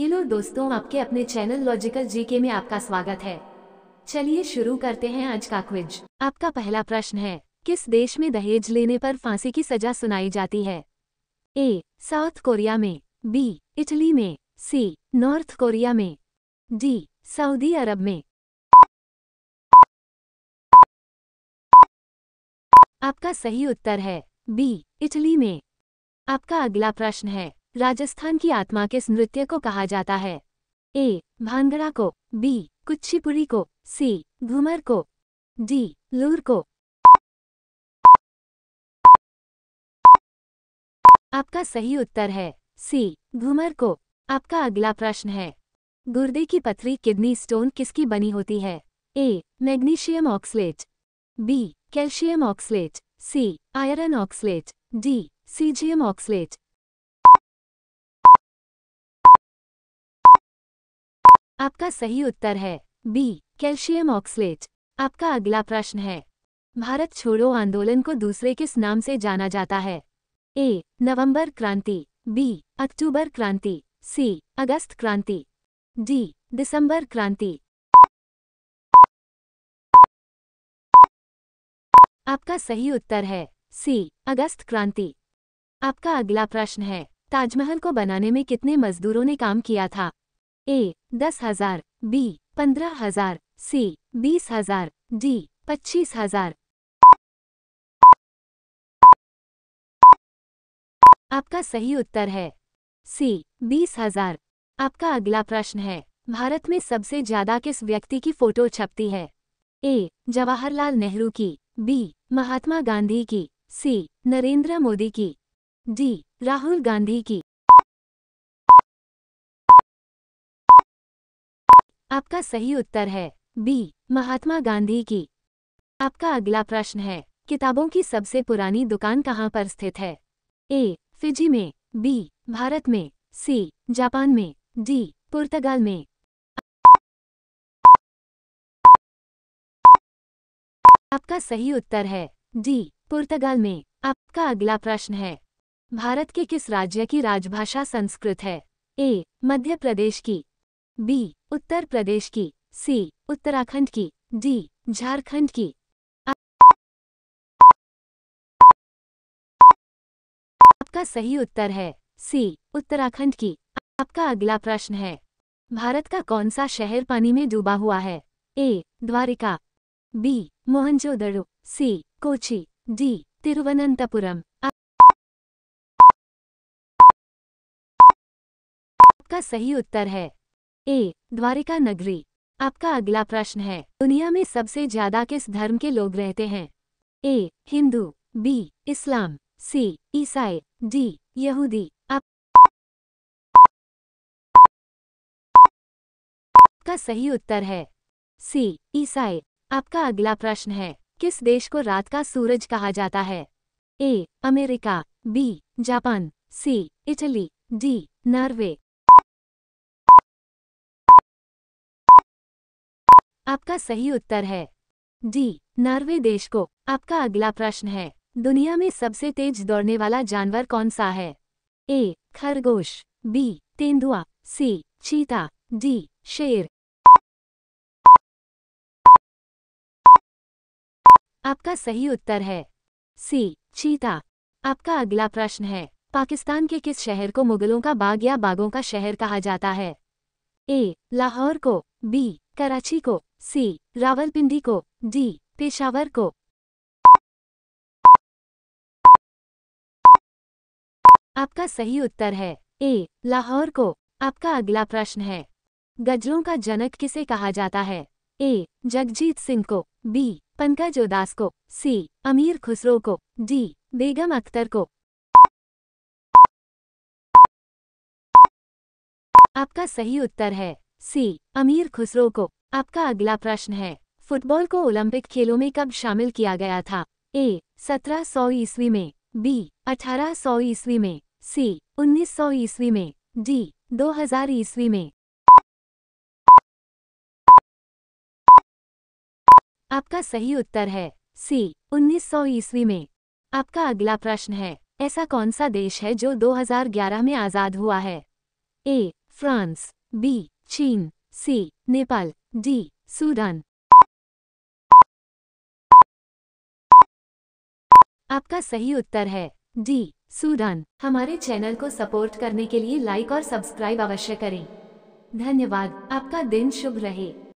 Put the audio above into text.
hello दोस्तों आपके अपने चैनल लॉजिकल जीके में आपका स्वागत है चलिए शुरू करते हैं आज का क्विज आपका पहला प्रश्न है किस देश में दहेज लेने पर फांसी की सजा सुनाई जाती है ए साउथ कोरिया में बी इटली में सी नॉर्थ कोरिया में डी सऊदी अरब में आपका सही उत्तर है बी इटली में आपका अगला प्रश्न है राजस्थान की आत्मा के नृत्य को कहा जाता है ए भांगड़ा को बी कुच्छीपुरी को सी घूमर को डी लूर को आपका सही उत्तर है सी घूमर को आपका अगला प्रश्न है गुर्दे की पथरी किडनी स्टोन किसकी बनी होती है A magnesium oxalate B calcium oxalate C iron oxalate D caesium oxalate आपका सही उत्तर है बी कैल्शियम ऑक्सलेट आपका अगला प्रश्न है भारत छोड़ो आंदोलन को दूसरे किस नाम से जाना जाता है ए नवंबर क्रांति बी अक्टूबर क्रांति सी अगस्त क्रांति डी दिसंबर क्रांति आपका सही उत्तर है सी अगस्त क्रांति आपका अगला प्रश्न है ताजमहल को बनाने में कितने मजदूरों ने काम किया था ए दस हजार बी पंद्रह हजार सी बीस हजार डी पच्चीस हजार आपका सही उत्तर है सी बीस हजार आपका अगला प्रश्न है भारत में सबसे ज्यादा किस व्यक्ति की फोटो छपती है ए जवाहरलाल नेहरू की बी महात्मा गांधी की सी नरेंद्र मोदी की डी राहुल गांधी की आपका सही उत्तर है बी महात्मा गांधी की आपका अगला प्रश्न है किताबों की सबसे पुरानी दुकान कहाँ पर स्थित है ए फिजी में बी भारत में सी जापान में डी पुर्तगाल में आपका सही उत्तर है डी पुर्तगाल में आपका अगला प्रश्न है भारत के किस राज्य की राजभाषा संस्कृत है ए मध्य प्रदेश की बी उत्तर प्रदेश की सी उत्तराखंड की डी झारखंड की आपका सही उत्तर है सी उत्तराखंड की आपका अगला प्रश्न है भारत का कौन सा शहर पानी में डूबा हुआ है A Dwarka B Mohenjodaro C Kochi D Thiruvananthapuram आपका सही उत्तर है ए द्वारिका नगरी आपका अगला प्रश्न है दुनिया में सबसे ज्यादा किस धर्म के लोग रहते हैं ए हिंदू बी इस्लाम सी ईसाई डी यहूदी आपका सही उत्तर है सी ईसाई आपका अगला प्रश्न है किस देश को रात का सूरज कहा जाता है A America B Japan C Italy D Norway आपका सही उत्तर है जी नॉर्वे देश को आपका अगला प्रश्न है दुनिया में सबसे तेज दौड़ने वाला जानवर कौन सा है ए खरगोश बी तेंदुआ सी चीता डी शेर आपका सही उत्तर है सी चीता आपका अगला प्रश्न है पाकिस्तान के किस शहर को मुगलों का बाग या बागों का शहर कहा जाता है ए लाहौर को बी कराची को सी रावलपिंडी को डी पेशावर को आपका सही उत्तर है ए लाहौर को आपका अगला प्रश्न है गजलों का जनक किसे कहा जाता है ए जगजीत सिंह को बी पंकज उदास को सी अमीर खुसरो को डी बेगम अख्तर को आपका सही उत्तर है सी अमीर खुसरो को आपका अगला प्रश्न है फुटबॉल को ओलंपिक खेलों में कब शामिल किया गया था ए सत्रह सौ ईस्वी में बी अठारह सौ ईस्वी में सी उन्नीस सौ ईस्वी में डी दो हजार ईस्वी में आपका सही उत्तर है सी उन्नीस सौ ईस्वी में आपका अगला प्रश्न है ऐसा कौन सा देश है जो 2011 में आज़ाद हुआ है ए फ्रांस बी चीन सी नेपाल डी सूडान आपका सही उत्तर है डी सूडान हमारे चैनल को सपोर्ट करने के लिए लाइक और सब्सक्राइब अवश्य करें धन्यवाद आपका दिन शुभ रहे